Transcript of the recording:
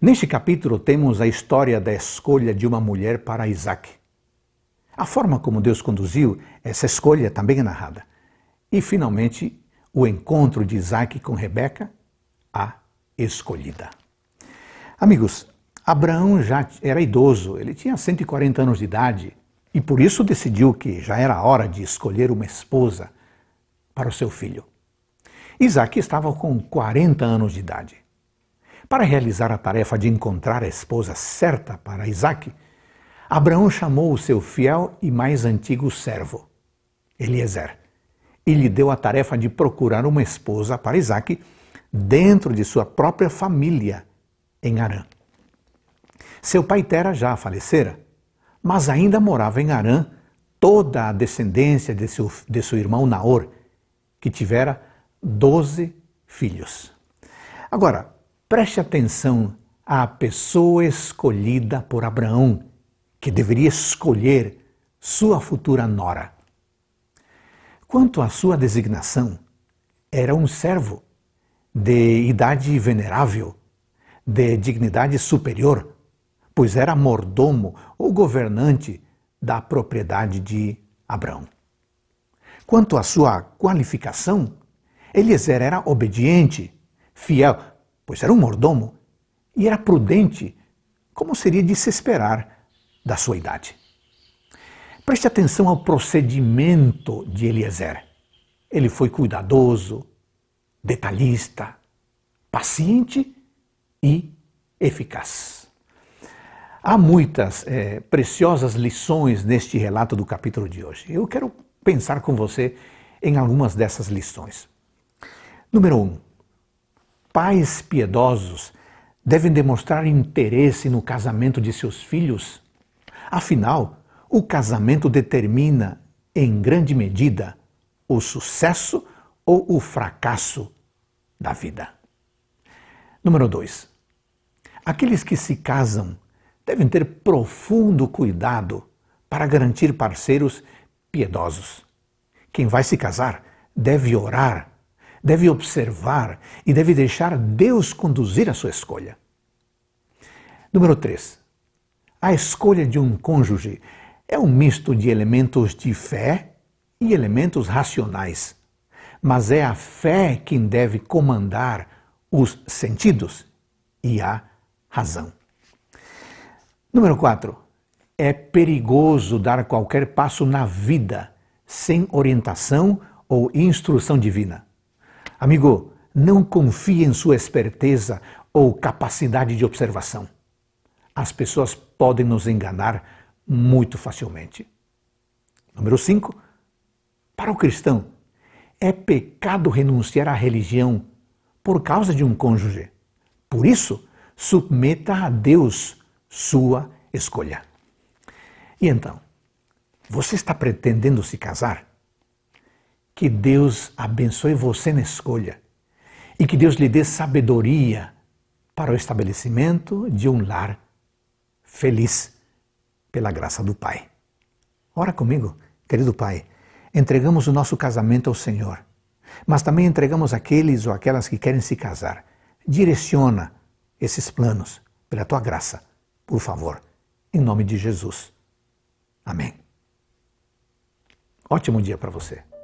Neste capítulo temos a história da escolha de uma mulher para Isaac. A forma como Deus conduziu essa escolha também é narrada. E finalmente, o encontro de Isaac com Rebeca, a escolhida. Amigos, Abraão já era idoso, ele tinha 140 anos de idade e por isso decidiu que já era hora de escolher uma esposa para o seu filho. Isaac estava com 40 anos de idade. Para realizar a tarefa de encontrar a esposa certa para Isaac, Abraão chamou o seu fiel e mais antigo servo, Eliezer, e lhe deu a tarefa de procurar uma esposa para Isaac dentro de sua própria família, em Arã. Seu pai Tera já falecera, mas ainda morava em Arã toda a descendência de seu, de seu irmão Naor, que tivera doze filhos. Agora, Preste atenção à pessoa escolhida por Abraão, que deveria escolher sua futura nora. Quanto à sua designação, era um servo de idade venerável, de dignidade superior, pois era mordomo ou governante da propriedade de Abraão. Quanto à sua qualificação, Eliezer era obediente, fiel, pois era um mordomo e era prudente, como seria de se esperar da sua idade. Preste atenção ao procedimento de Eliezer. Ele foi cuidadoso, detalhista, paciente e eficaz. Há muitas é, preciosas lições neste relato do capítulo de hoje. Eu quero pensar com você em algumas dessas lições. Número 1. Um, pais piedosos devem demonstrar interesse no casamento de seus filhos? Afinal, o casamento determina, em grande medida, o sucesso ou o fracasso da vida. Número 2. Aqueles que se casam devem ter profundo cuidado para garantir parceiros piedosos. Quem vai se casar deve orar deve observar e deve deixar Deus conduzir a sua escolha. Número 3. A escolha de um cônjuge é um misto de elementos de fé e elementos racionais, mas é a fé quem deve comandar os sentidos e a razão. Número 4. É perigoso dar qualquer passo na vida sem orientação ou instrução divina. Amigo, não confie em sua esperteza ou capacidade de observação. As pessoas podem nos enganar muito facilmente. Número 5. Para o cristão, é pecado renunciar à religião por causa de um cônjuge. Por isso, submeta a Deus sua escolha. E então, você está pretendendo se casar? Que Deus abençoe você na escolha e que Deus lhe dê sabedoria para o estabelecimento de um lar feliz pela graça do Pai. Ora comigo, querido Pai, entregamos o nosso casamento ao Senhor, mas também entregamos aqueles ou aquelas que querem se casar. Direciona esses planos pela tua graça, por favor, em nome de Jesus. Amém. Ótimo dia para você.